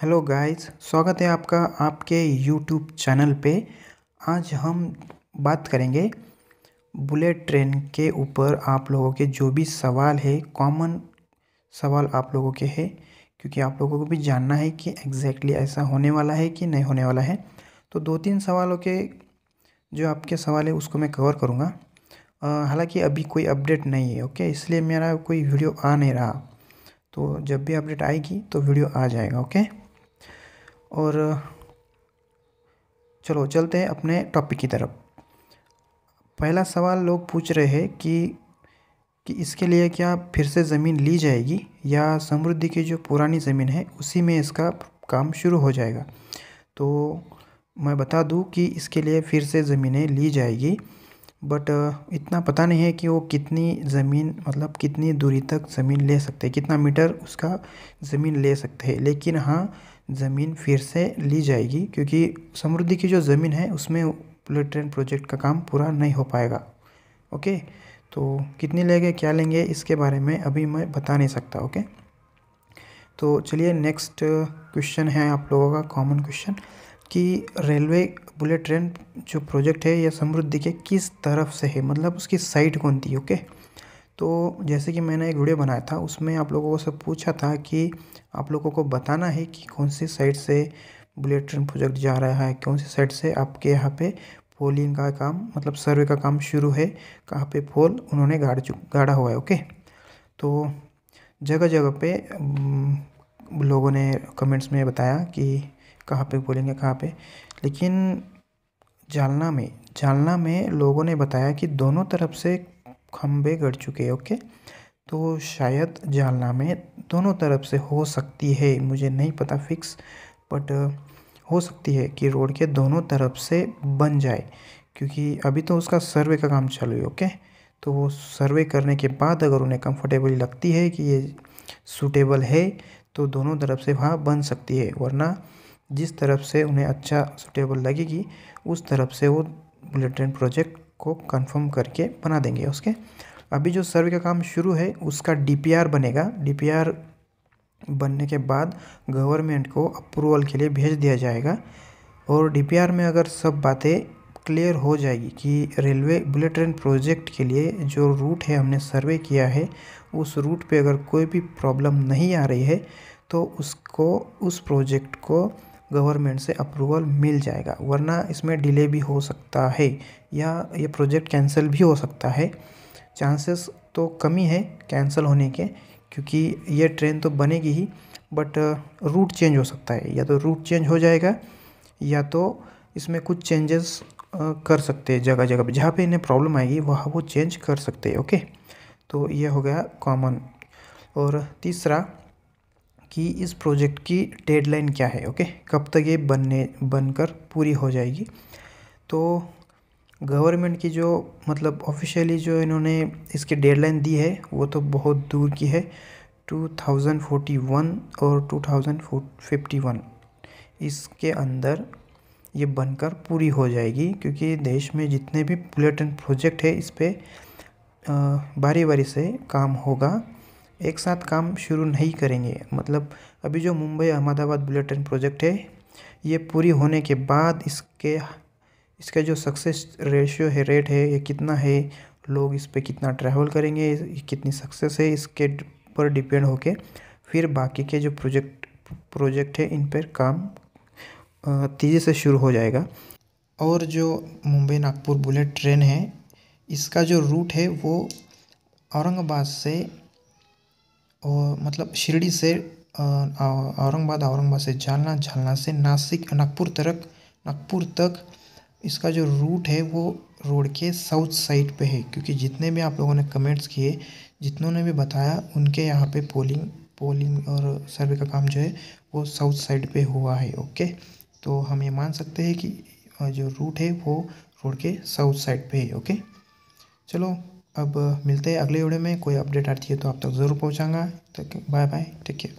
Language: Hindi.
हेलो गाइस स्वागत है आपका आपके यूट्यूब चैनल पे आज हम बात करेंगे बुलेट ट्रेन के ऊपर आप लोगों के जो भी सवाल है कॉमन सवाल आप लोगों के है क्योंकि आप लोगों को भी जानना है कि एग्जैक्टली exactly ऐसा होने वाला है कि नहीं होने वाला है तो दो तीन सवालों के जो आपके सवाल है उसको मैं कवर करूँगा हालांकि अभी कोई अपडेट नहीं है ओके इसलिए मेरा कोई वीडियो आ नहीं रहा तो जब भी अपडेट आएगी तो वीडियो आ जाएगा ओके और चलो चलते हैं अपने टॉपिक की तरफ पहला सवाल लोग पूछ रहे हैं कि कि इसके लिए क्या फिर से ज़मीन ली जाएगी या समृद्धि की जो पुरानी ज़मीन है उसी में इसका काम शुरू हो जाएगा तो मैं बता दूं कि इसके लिए फिर से ज़मीनें ली जाएगी बट इतना पता नहीं है कि वो कितनी ज़मीन मतलब कितनी दूरी तक ज़मीन ले सकते हैं कितना मीटर उसका ज़मीन ले सकते हैं लेकिन हाँ ज़मीन फिर से ली जाएगी क्योंकि समृद्धि की जो ज़मीन है उसमें बुलेट ट्रेन प्रोजेक्ट का काम पूरा नहीं हो पाएगा ओके तो कितनी लेंगे क्या लेंगे इसके बारे में अभी मैं बता नहीं सकता ओके तो चलिए नेक्स्ट क्वेश्चन है आप लोगों का कॉमन क्वेश्चन कि रेलवे बुलेट ट्रेन जो प्रोजेक्ट है यह समृद्धि के किस तरफ से है मतलब उसकी साइट कौन थी ओके okay? तो जैसे कि मैंने एक वीडियो बनाया था उसमें आप लोगों को सब पूछा था कि आप लोगों को बताना है कि कौन सी साइड से बुलेट ट्रेन प्रोजेक्ट जा रहा है कौन सी साइड से आपके यहाँ पे पोलिंग का काम मतलब सर्वे का काम शुरू है कहाँ पे फोल उन्होंने गाड़ चु गाड़ा हुआ है ओके तो जगह जगह पे लोगों ने कमेंट्स में बताया कि कहाँ पे बोलेंगे कहाँ पे लेकिन जालना में जालना में लोगों ने बताया कि दोनों तरफ से खम्भे गढ़ चुके हैं ओके तो शायद जालना में दोनों तरफ से हो सकती है मुझे नहीं पता फिक्स बट हो सकती है कि रोड के दोनों तरफ से बन जाए क्योंकि अभी तो उसका सर्वे का काम चालू है ओके तो वो सर्वे करने के बाद अगर उन्हें कंफर्टेबल लगती है कि ये सूटेबल है तो दोनों तरफ से वहाँ बन सकती है वरना जिस तरफ से उन्हें अच्छा सूटेबल लगेगी उस तरफ से वो बुलेट ट्रेन प्रोजेक्ट को कंफर्म करके बना देंगे उसके अभी जो सर्वे का काम शुरू है उसका डीपीआर बनेगा डीपीआर बनने के बाद गवर्नमेंट को अप्रूवल के लिए भेज दिया जाएगा और डीपीआर में अगर सब बातें क्लियर हो जाएगी कि रेलवे बुलेट ट्रेन प्रोजेक्ट के लिए जो रूट है हमने सर्वे किया है उस रूट पे अगर कोई भी प्रॉब्लम नहीं आ रही है तो उसको उस प्रोजेक्ट को गवर्नमेंट से अप्रूवल मिल जाएगा वरना इसमें डिले भी हो सकता है या ये प्रोजेक्ट कैंसिल भी हो सकता है चांसेस तो कमी है कैंसिल होने के क्योंकि ये ट्रेन तो बनेगी ही बट रूट चेंज हो सकता है या तो रूट चेंज हो जाएगा या तो इसमें कुछ चेंजेस कर सकते हैं जगह जगह पर जहाँ पर इन्हें प्रॉब्लम आएगी वहाँ वो चेंज कर सकते हैं ओके तो ये हो गया कॉमन और तीसरा कि इस प्रोजेक्ट की डेडलाइन क्या है ओके कब तक ये बनने बनकर पूरी हो जाएगी तो गवर्नमेंट की जो मतलब ऑफिशियली जो इन्होंने इसकी डेडलाइन दी है वो तो बहुत दूर की है 2041 और 2051 इसके अंदर ये बनकर पूरी हो जाएगी क्योंकि देश में जितने भी बुलेटिन प्रोजेक्ट है इस पर बारी बारी से काम होगा एक साथ काम शुरू नहीं करेंगे मतलब अभी जो Mumbai Ahmedabad bullet train project है ये पूरी होने के बाद इसके इसका जो सक्सेस रेशियो है रेट है ये कितना है लोग इस पर कितना ट्रैवल करेंगे कितनी सक्सेस है इसके पर डिपेंड होके फिर बाकी के जो प्रोजेक्ट प्रोजेक्ट है इन पर काम तेज़ी से शुरू हो जाएगा और जो मुंबई नागपुर बुलेट ट्रेन है इसका जो रूट है वो औरंगाबाद से और मतलब शिरडी से औरंगाबाद औरंगाबाद से जालना जालना से नासिक नागपुर तक नागपुर तक इसका जो रूट है वो रोड के साउथ साइड पे है क्योंकि जितने भी आप लोगों ने कमेंट्स किए जितनों ने भी बताया उनके यहाँ पे पोलिंग पोलिंग और सर्वे का काम जो है वो साउथ साइड पे हुआ है ओके तो हम ये मान सकते हैं कि जो रूट है वो रोड के साउथ साइड पे है ओके चलो अब मिलते हैं अगले वीडियो में कोई अपडेट आती है तो आप तक ज़रूर पहुँचाऊँगा तक बाय बाय टेक केयर